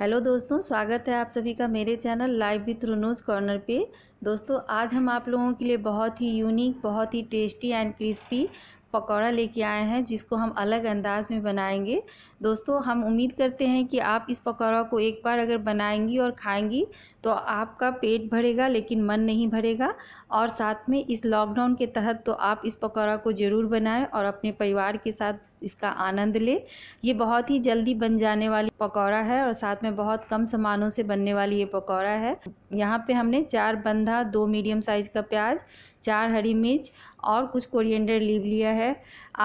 hello दोस्तों स्वागत है आप सभी का मेरे चैनल लाइव विथ रुनोज कॉर्नर पे दोस्तों आज हम आप लोगों के लिए बहुत ही यूनिक बहुत ही टेस्टी एंड क्रिस्पी पकौड़ा लेके आए हैं जिसको हम अलग अंदाज में बनाएंगे दोस्तों हम उम्मीद करते हैं कि आप इस पकौड़ा को एक बार अगर बनाएंगी और खाएंगी तो आपका पेट भरेगा लेकिन मन नहीं भरेगा और साथ में इस लॉकडाउन के तहत तो आप इस पकौड़ा को ज़रूर बनाएं और अपने परिवार के साथ इसका आनंद ले ये बहुत ही जल्दी बन जाने वाली पकौड़ा है और साथ में बहुत कम सामानों से बनने वाली ये पकौड़ा है यहाँ पे हमने चार बंद बंधा दो मीडियम साइज़ का प्याज चार हरी मिर्च और कुछ कोरिएंडर लीव लिया है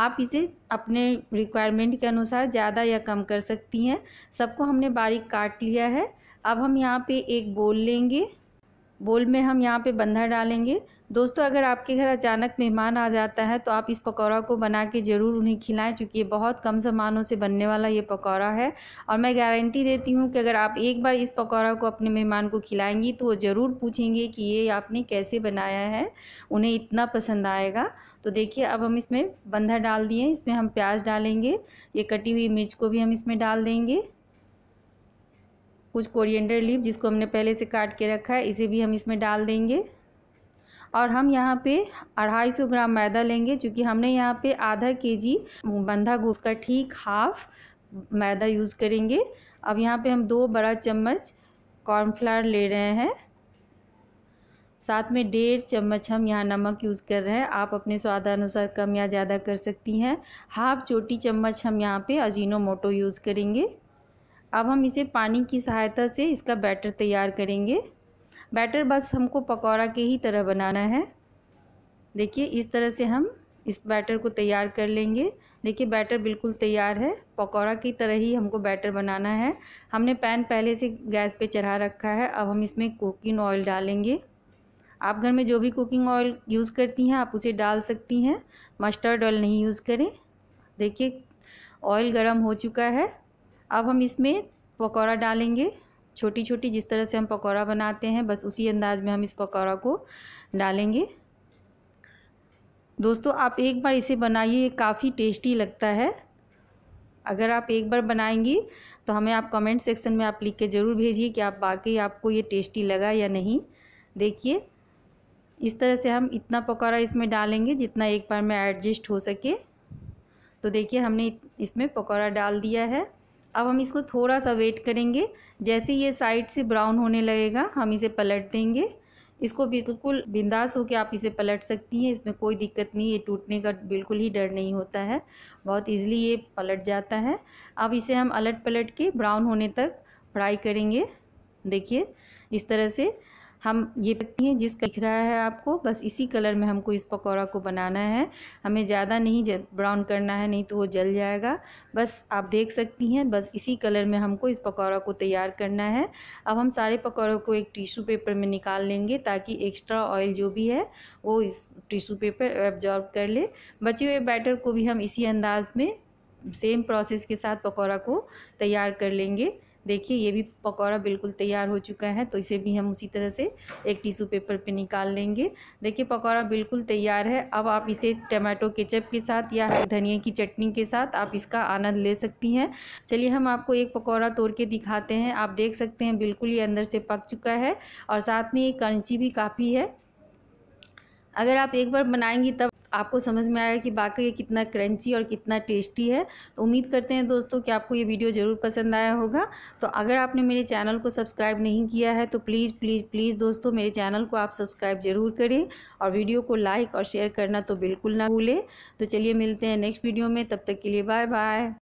आप इसे अपने रिक्वायरमेंट के अनुसार ज़्यादा या कम कर सकती हैं सबको हमने बारीक काट लिया है अब हम यहाँ पे एक बोल लेंगे बोल में हम यहाँ पे बंधा डालेंगे दोस्तों अगर आपके घर अचानक मेहमान आ जाता है तो आप इस पकौड़ा को बना के ज़रूर उन्हें खिलाएं क्योंकि ये बहुत कम सामानों से बनने वाला ये पकौड़ा है और मैं गारंटी देती हूँ कि अगर आप एक बार इस पकौड़ा को अपने मेहमान को खिलाएंगी तो वो ज़रूर पूछेंगे कि ये आपने कैसे बनाया है उन्हें इतना पसंद आएगा तो देखिए अब हम इसमें बंधा डाल दिए इसमें हम प्याज डालेंगे ये कटी हुई मिर्च को भी हम इसमें डाल देंगे कुछ कोरिएंडर लीव जिसको हमने पहले से काट के रखा है इसे भी हम इसमें डाल देंगे और हम यहाँ पे अढ़ाई सौ ग्राम मैदा लेंगे क्योंकि हमने यहाँ पे आधा के जी बंधा गोश्त का ठीक हाफ मैदा यूज़ करेंगे अब यहाँ पे हम दो बड़ा चम्मच कॉर्नफ्लावर ले रहे हैं साथ में डेढ़ चम्मच हम यहाँ नमक यूज़ कर रहे हैं आप अपने स्वादानुसार कम या ज़्यादा कर सकती हैं हाफ छोटी चम्मच हम यहाँ पे अजीनो मोटो यूज़ करेंगे अब हम इसे पानी की सहायता से इसका बैटर तैयार करेंगे बैटर बस हमको पकौड़ा के ही तरह बनाना है देखिए इस तरह से हम इस बैटर को तैयार कर लेंगे देखिए बैटर बिल्कुल तैयार है पकौड़ा की तरह ही हमको बैटर बनाना है हमने पैन पहले से गैस पे चढ़ा रखा है अब हम इसमें कुकिंग ऑयल डालेंगे आप घर में जो भी कुकिंग ऑयल यूज़ करती हैं आप उसे डाल सकती हैं मस्टर्ड ऑयल नहीं यूज़ करें देखिए ऑयल गर्म हो चुका है अब हम इसमें पकौड़ा डालेंगे छोटी छोटी जिस तरह से हम पकौड़ा बनाते हैं बस उसी अंदाज में हम इस पकौड़ा को डालेंगे दोस्तों आप एक बार इसे बनाइए काफ़ी टेस्टी लगता है अगर आप एक बार बनाएंगी तो हमें आप कमेंट सेक्शन में आप लिख के ज़रूर भेजिए कि आप बाक़ी आपको ये टेस्टी लगा या नहीं देखिए इस तरह से हम इतना पकौड़ा इसमें डालेंगे जितना एक बार में एडजस्ट हो सके तो देखिए हमने इसमें पकौड़ा डाल दिया है अब हम इसको थोड़ा सा वेट करेंगे जैसे ये साइड से ब्राउन होने लगेगा हम इसे पलट देंगे इसको बिल्कुल बिंदास होकर आप इसे पलट सकती हैं इसमें कोई दिक्कत नहीं ये टूटने का बिल्कुल ही डर नहीं होता है बहुत ईजिली ये पलट जाता है अब इसे हम अलट पलट के ब्राउन होने तक फ्राई करेंगे देखिए इस तरह से हम ये पत्ती हैं जिस दिख रहा है आपको बस इसी कलर में हमको इस पकौड़ा को बनाना है हमें ज़्यादा नहीं ब्राउन करना है नहीं तो वो जल जाएगा बस आप देख सकती हैं बस इसी कलर में हमको इस पकौड़ा को तैयार करना है अब हम सारे पकौड़ों को एक टिशू पेपर में निकाल लेंगे ताकि एक्स्ट्रा ऑयल जो भी है वो इस टिशू पेपर एब्जॉर्ब कर ले बचे हुए बैटर को भी हम इसी अंदाज में सेम प्रोसेस के साथ पकौड़ा को तैयार कर लेंगे देखिए ये भी पकौड़ा बिल्कुल तैयार हो चुका है तो इसे भी हम उसी तरह से एक टिशू पेपर पे निकाल लेंगे देखिए पकौड़ा बिल्कुल तैयार है अब आप इसे टमाटो केचप के साथ या धनिया की चटनी के साथ आप इसका आनंद ले सकती हैं चलिए हम आपको एक पकौड़ा तोड़ के दिखाते हैं आप देख सकते हैं बिल्कुल ये अंदर से पक चुका है और साथ में ये कंची भी काफ़ी है अगर आप एक बार बनाएंगी तब आपको समझ में आएगा कि बाकी ये कितना क्रंची और कितना टेस्टी है तो उम्मीद करते हैं दोस्तों कि आपको ये वीडियो ज़रूर पसंद आया होगा तो अगर आपने मेरे चैनल को सब्सक्राइब नहीं किया है तो प्लीज़ प्लीज़ प्लीज़ दोस्तों मेरे चैनल को आप सब्सक्राइब ज़रूर करें और वीडियो को लाइक और शेयर करना तो बिल्कुल ना भूलें तो चलिए मिलते हैं नेक्स्ट वीडियो में तब तक के लिए बाय बाय